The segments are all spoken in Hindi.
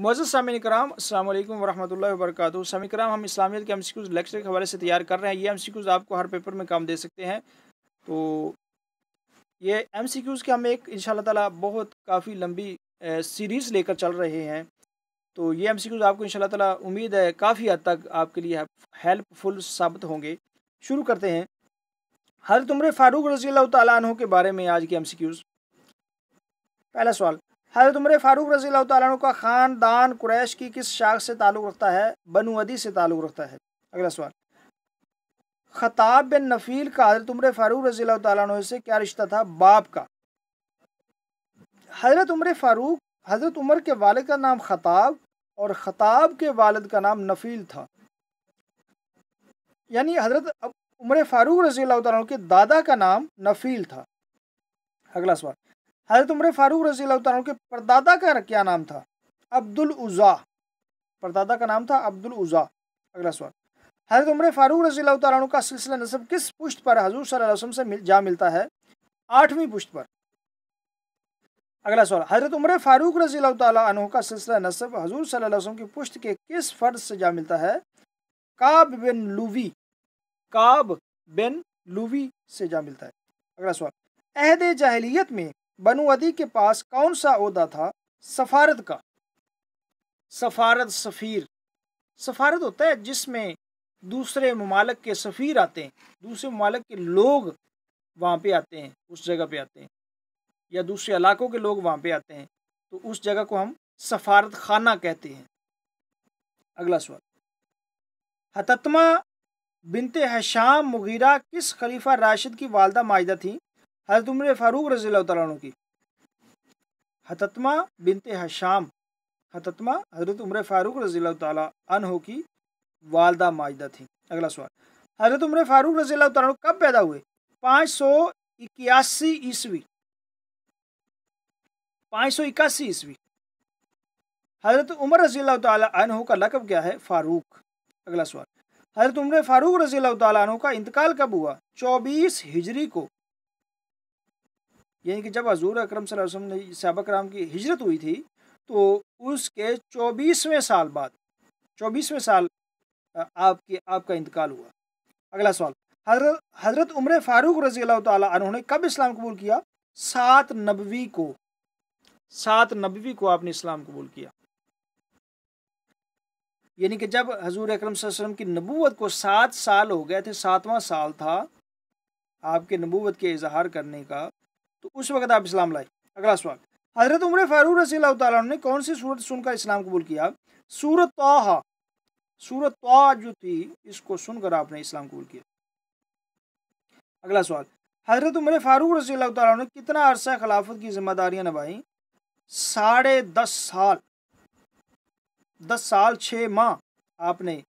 मौजूद सामिन कराम अल्लाम वरम् वर्क सामिन कराम हम इस्लामियत के एम सी लेक्चर के हवाले से तैयार कर रहे हैं ये एम सी आपको हर पेपर में काम दे सकते हैं तो ये एम सी के हम एक इन ताला बहुत काफ़ी लंबी सीरीज़ लेकर चल रहे हैं तो ये एम सी आपको इन ताला उम्मीद है काफ़ी हद तक आपके लिए हेल्पफुल साबित होंगे शुरू करते हैं हर उम्र फ़ारूक रजील तनों के बारे में आज के एम सी पहला सवाल हजरत उम्र फारूक रजी अल्लाह का ख़ानदान कुरैश की किस शाख से ताल्लुक़ रखता है बनुअदी से ताल्लुक़ रखता है अगला सवाल खताब बिन नफ़ील का हजरत उम्र फारूक रजी अल्लाह से क्या रिश्ता था बाप का हजरत उम्र फारूक हजरत उमर के वालद का नाम खताब और खताब के वालद का नाम नफ़ील था यानी हजरत उम्र फारूक रजी अल्लाह के दादा का नाम नफ़ील था अगला सवाल हजरत उम्र फारूक रसी के परदादा का क्या नाम था अब्दुल उज़ा परदादा का नाम था अब्दुल उज़ा अगला सवाल हजरत उम्र फारूक रसी का सिलसिला नसब किस पुष्ट पर हजूर सल्लम से मिल, जा मिलता है आठवीं पुष्ट पर अगला सवाल हजरत उम्र फारूक रजी तु का सिलसिला नसब हजूर सल्लम की पुष्ट के किस फर्ज से जा मिलता है काब बिन लूवी काब बिन लूवी से जा मिलता है अगला सवाल अहद जाहलीत में बनु अदी के पास कौन सा अहदा था सफारत का सफारत सफ़ीर सफारत होता है जिसमें दूसरे ममालक के सफ़ीर आते हैं दूसरे ममालक के लोग वहाँ पे आते हैं उस जगह पे आते हैं या दूसरे इलाकों के लोग वहाँ पे आते हैं तो उस जगह को हम सफारत खाना कहते हैं अगला सवाल हतमा बिनते हशाम मुगीरा किस खलीफा राशिद की वालदा माजदा थी हज़रत उम्र फ़ारूक रजील तु की हततमा बिनत हशाम हतमा हज़रत उम्र फ़ारूक रज़ी तु की वालदा माजदा थी अगला सवाल हज़रत उम्र फ़ारूक रज़ी तु कब पैदा हुए पाँच सौ इक्यासी ईस्वी पाँच सौ इक्यासी ईस्वी हज़रत उमर रज़ी तु का लकब क्या है फ़ारूक अगला सवाल हज़रत उम्र फ़ारूक रजील तु का इंतकाल कब हुआ चौबीस हिजरी को यानी कि जब हजूर अक्रम ने सहाबा कराम की हिजरत हुई थी तो उसके चौबीसवें साल बाद चौबीसवें साल आपके आपका इंतकाल हुआ अगला सवाल हजरत हजरत उम्र फारूक रजी अल्लाह ने कब इस्लाम कबूल किया सात नबवी को सात नबवी को आपने इस्लाम कबूल किया यानी कि जब हजूर अक्रम वसम की नबूवत को सात साल हो गए थे सातवां साल था आपके नबूवत के इजहार करने का तो उस वक्त आप इस्लाम लाए अगला सवाल हजरत उम्र फारूक रसी ने कौन सी सूरत सुनकर इस्लाम कबूल किया सूरत तोहा सूरत तोहा जो थी इसको सुनकर आपने इस्लाम कबूल किया अगला सवाल हजरत उम्र फारूक रसी ने कितना अरसा खिलाफत की जिम्मेदारियां निभाई साढ़े दस साल दस साल छः माह आपने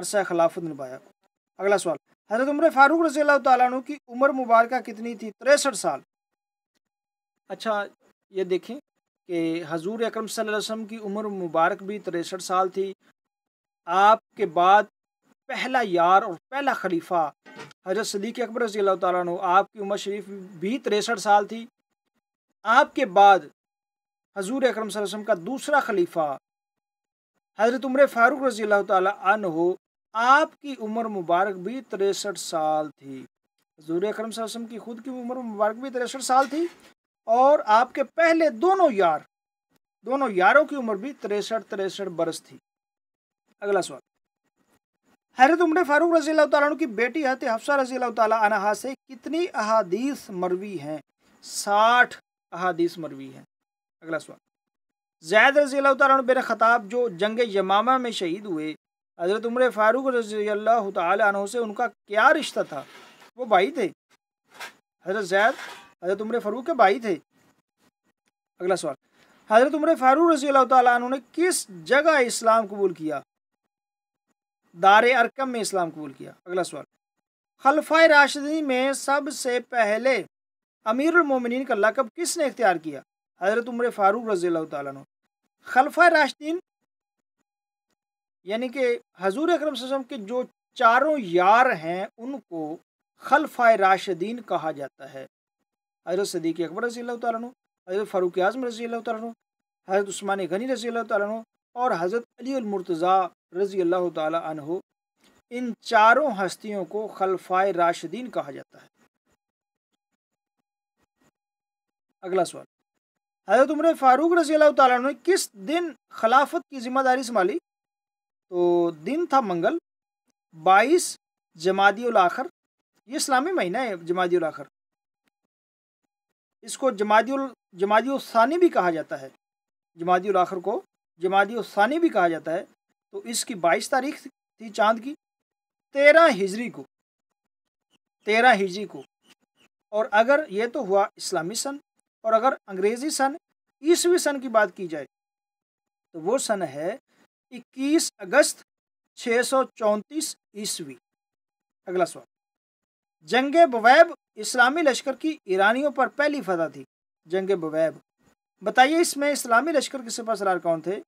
अरसा खिलाफत निभाया अगला सवाल हजरत उम्र फारूक रजी तु की उम्र मुबारक कितनी थी तिरसठ साल अच्छा ये देखें कि हजूर अक्रम वसम की उम्र मुबारक भी तिरसठ साल थी आपके बाद पहला यार और पहला खलीफा हजरत सदीक अकबर रजी तु आपकी उम्र शरीफ भी तिरसठ साल थी आपके बाद हजूर अक्रम वसम का दूसरा खलीफा हजरत उम्र फारूक रजी तु आपकी उम्र मुबारक भी तिरसठ साल थी हजूर अक्रम वसम की खुद की उम्र मुबारक भी तिरसठ साल थी और आपके पहले दोनों यार दोनों यारों की उम्र भी तिरसठ तिरसठ बरस थी अगला सवाल हैरत उम्र फारूक रजी तु की बेटी हत हफ्सा रजी तहा से कितनी अहादीस मरवी हैं साठ अहादीस मरवी हैं अगला सवाल जैद रजी तु खताब जो जंग यमामा में शहीद हुए हज़रत उम्र फ़ारूक रजी अल्लाह से उनका क्या रिश्ता था वो भाई थे हज़रत जैद हज़रत उम्र फ़ारूक के भाई थे अगला सवाल हज़रत उम्र फ़ारूक रजी अल्लाह ने किस जगह इस्लाम कबूल किया दार अरकम में इस्लाम कबूल किया अगला सवाल खलफा राशदी में सबसे पहले अमीरमिन का लकब किसने इख्तियार किया हज़रत उम्र फ़ारूक रजी तलफा खलफा राशदीन यानी कि हजूर अक्रम के जो चारों यार हैं उनको खलफा राशदीन कहा जाता है हजरत सदीक अकबर रजी तु हजरत फ़ारूक आज़म रजी तु हज़रत उस्मान गनी रजी तु और हज़रत अली अलीमरतज़ा रजी अल्लाह तहो इन चारों हस्तियों को खलफा राशदीन कहा जाता है अगला सवाल हजरत उम्र फ़ारूक रजी तु ने किस दिन खिलाफत की जिम्मेदारी संभाली तो दिन था मंगल 22 जमादी आखर ये इस्लामी महीना है जमादी आखर इसको जमादी जमादी सानी भी कहा जाता है जमादी आखर को जमादी सानी भी कहा जाता है तो इसकी 22 तारीख थी चांद की तेरह हिजरी को तेरह हिजरी को और अगर ये तो हुआ इस्लामी सन और अगर अंग्रेज़ी सन ईसवी सन की बात की जाए तो वो सन है 21 अगस्त 634 ईस्वी अगला सवाल जंग बवैब इस्लामी लश्कर की ईरानियों पर पहली फतह थी जंग बवैब बताइए इसमें इस्लामी लश्कर के सिपा सरार कौन थे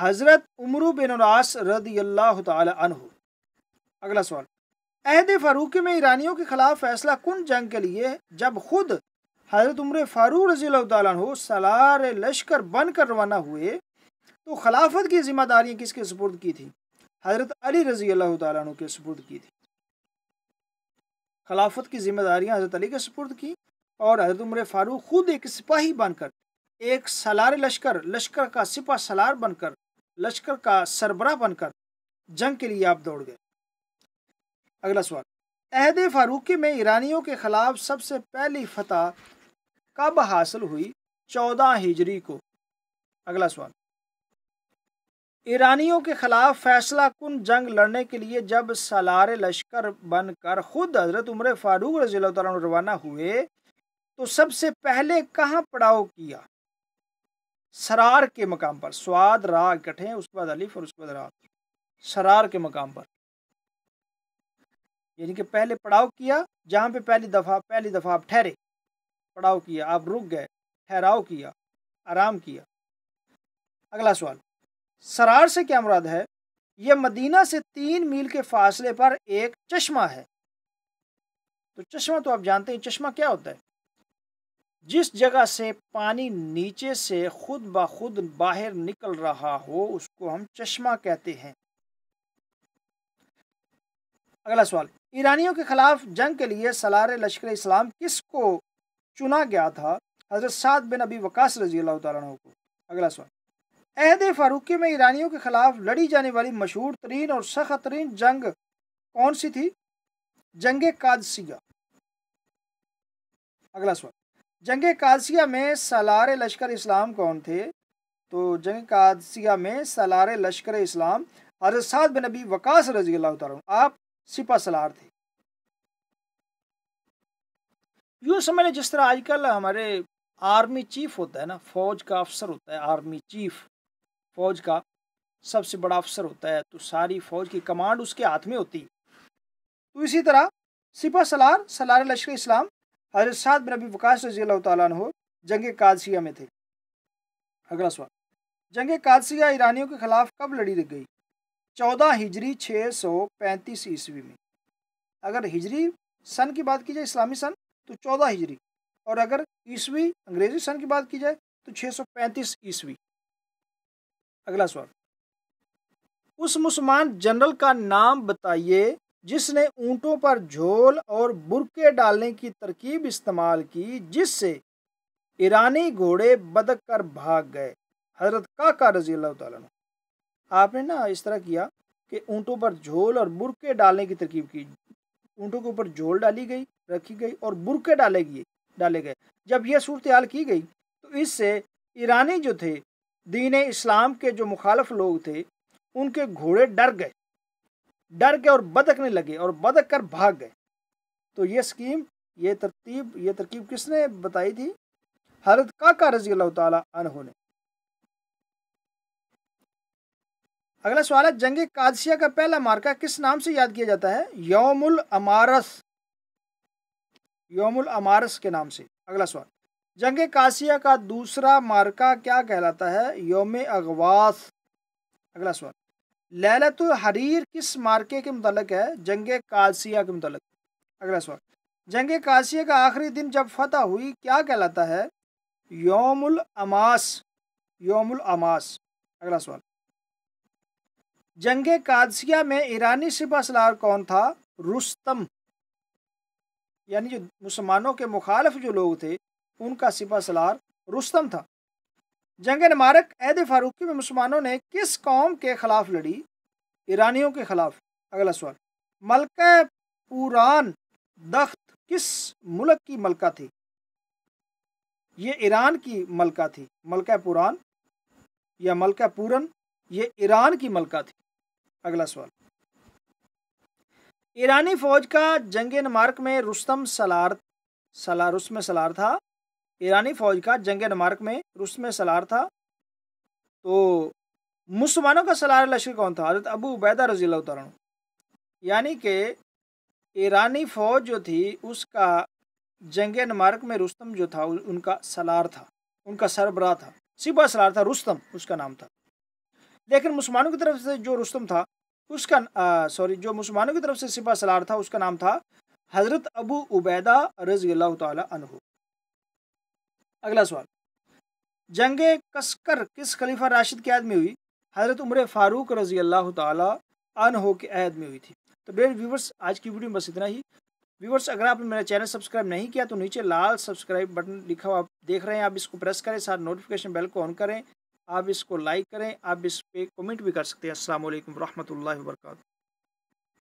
हज़रत उमरू बिन रास रदी अल्लाह तहु अगला सवाल अहद फ़ारूक में ईरानियों के खिलाफ फैसला कन जंग के लिए जब खुद हज़रत उम्र फ़ारूक रजी तु सलार लश्कर बनकर रवाना हुए तो खिलाफत की जिम्मेदारियाँ किसके सुपुर्द की थी हज़रत अली रज़ी अल्लाह तु के सपुर्द की थी खिलाफत की जिम्मेदारियाँ हज़रत अली के सुपुर्द की और हज़रत उम्र फारूक खुद एक सिपाही बनकर एक सलार लश्कर लश्कर का सिपा सलार बनकर लश्कर का सरबरा बनकर जंग के लिए आप दौड़ गए अगला सवाल अहद फारूकी में ईरानियों के खिलाफ सबसे पहली फतह कब हासिल हुई चौदह हिजरी को अगला सवाल ईरानियों के खिलाफ फैसला कन जंग लड़ने के लिए जब सलार लश्कर बनकर खुद हजरत उम्र फारूक रजी रवाना हुए तो सबसे पहले कहाँ पड़ाव किया सरार के मकाम पर स्वाद रा इकट्ठे उसके बाद अलीफ और उसके बाद रा सरार के मकाम पर यानी कि पहले पड़ाव किया जहाँ पे पहली दफ़ा पहली दफ़ा आप ठहरे पड़ाव किया आप रुक गए ठहराव किया आराम किया अगला सवाल सरार से क्या मुराद है यह मदीना से तीन मील के फासले पर एक चश्मा है तो चश्मा तो आप जानते हैं चश्मा क्या होता है जिस जगह से पानी नीचे से खुद ब खुद बाहर निकल रहा हो उसको हम चश्मा कहते हैं अगला सवाल ईरानियों के खिलाफ जंग के लिए सलार लश्कर इस्लाम किस को चुना गया था हजरत साद बिन अबी वकास रजी अल्लाह को अगला सवाल अहद फारूकी में ईरानियों के खिलाफ लड़ी जाने वाली मशहूर तरीन और सख्त तरीन जंग कौन सी थी जंग कादसिया अगला सवाल जंग कादसिया में सलार लश्कर इस्लाम कौन थे तो जंग कादसिया में सलार लश्कर इस्लाम हजरत साद बिन नबी वकास रजी अल्लाह आप सिपा सलार थे यूँ समझ लें जिस तरह आजकल हमारे आर्मी चीफ होता है ना फौज का अफसर होता है आर्मी चीफ फौज का सबसे बड़ा अफसर होता है तो सारी फौज की कमांड उसके हाथ में होती तो इसी तरह सिपा सलार सलार लश्कर इस्लाम हजरत साद बिन अबी वकास रजी तु जंग कादसिया में थे अगला सवाल जंग कादसिया ईरानियों के खिलाफ कब लड़ी गई चौदह हिजरी छः सौ पैंतीस ईस्वी में अगर हिजरी सन की बात की जाए इस्लामी सन तो चौदह हिजरी और अगर ईस्वी अंग्रेजी सन की बात की जाए तो सौ पैंतीस ईस्वी अगला सवाल उस मुसलमान जनरल का नाम बताइए जिसने ऊंटों पर झोल और बुरके डालने की तरकीब इस्तेमाल की जिससे ईरानी घोड़े बदक कर भाग गए हजरत काका रजी अल्लाह तु आपने ना इस तरह किया कि ऊंटों पर झोल और बुरके डालने की तरकीब की ऊंटों के ऊपर झोल डाली गई रखी गई और बुरके डाले गए डाले गए जब यह सूरत हाल की गई तो इससे ईरानी जो थे दीन इस्लाम के जो मुखालफ लोग थे उनके घोड़े डर गए डर गए और बदकने लगे और बदक कर भाग गए तो ये स्कीम ये तरतीब ये तरकीब किसने बताई थी हरत काका रजी अल्लाह तहों ने अगला सवाल है जंग कादसिया का पहला मार्का किस नाम से याद किया जाता है यौमुल अमारस यौमुल अमारस के नाम से अगला सवाल जंग कासिया का दूसरा मार्का क्या कहलाता है योम अगवास अगला सवाल ललत हरीर किस मार्के के मतलब है जंग कासिया के मतलब अगला सवाल जंग कासिया का आखिरी दिन जब फतह हुई क्या कहलाता है योमुल अमास योमुल अमास अगला सवाल जंग कादसिया में ईरानी सिपा सलार कौन था रुस्तम यानी जो मुसलमानों के मुखालफ जो लोग थे उनका सिपा सलार रुस्तम था जंग नमारक ऐद फारूकी में मुसलमानों ने किस कौम के खिलाफ लड़ी ईरानियों के खिलाफ अगला सवाल मलका पुरान दख्त किस मुल्क की मलका थी ये ईरान की मलका थी मलका पुरान या मलक पूरन ये ईरान की मलका थी अगला सवाल ईरानी फौज का जंग नमारक में रुस्तम सलार सलार रुस्म सलार था ईरानी फौज का जंग नमार्क में रूस में सलार था तो मुसलमानों का सलार लश्कर कौन था हजरत अबू उबैदा रजील तरण यानी कि ईरानी फौज जो थी उसका जंग नमार्क में रुस्तम जो था उनका सलार था उनका सरबरा था सिबा सलार था रुस्तम उसका नाम था लेकिन मुसलमानों की तरफ से जो रुस्तम था उसका सॉरी जो मुसलमानों की तरफ से सिपा सलार था उसका नाम था हज़रत अबू उबैदा रज़ी अल्लाह तहु अगला सवाल जंग कसकर किस खलीफा राशिद की याद में हुई हज़रत उम्र फ़ारूक रजी अल्लाह तहो के अहद में हुई थी तो बेट व्यूवर्स आज की वीडियो में बस इतना ही व्यूवर्स अगर आपने मेरा चैनल सब्सक्राइब नहीं किया तो नीचे लाल सब्सक्राइब बटन लिखा हुआ आप देख रहे हैं आप इसको प्रेस करें साथ नोटिफिकेशन बेल को ऑन करें आप इसको लाइक करें आप इस पर कमेंट भी कर सकते हैं असल वरहमल वर्का